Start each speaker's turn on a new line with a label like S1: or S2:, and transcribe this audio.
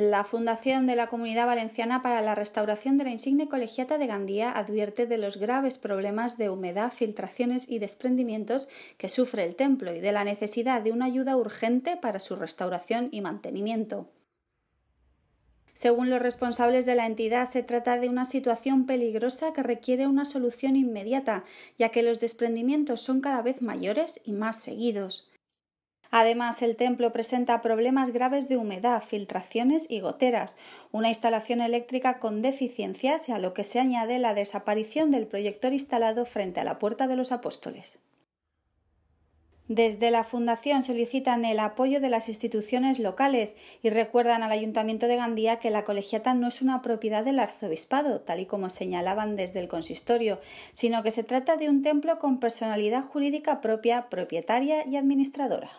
S1: La Fundación de la Comunidad Valenciana para la Restauración de la Insigne Colegiata de Gandía advierte de los graves problemas de humedad, filtraciones y desprendimientos que sufre el templo y de la necesidad de una ayuda urgente para su restauración y mantenimiento. Según los responsables de la entidad, se trata de una situación peligrosa que requiere una solución inmediata, ya que los desprendimientos son cada vez mayores y más seguidos. Además, el templo presenta problemas graves de humedad, filtraciones y goteras, una instalación eléctrica con deficiencias y a lo que se añade la desaparición del proyector instalado frente a la Puerta de los Apóstoles. Desde la Fundación solicitan el apoyo de las instituciones locales y recuerdan al Ayuntamiento de Gandía que la colegiata no es una propiedad del arzobispado, tal y como señalaban desde el consistorio, sino que se trata de un templo con personalidad jurídica propia, propietaria y administradora.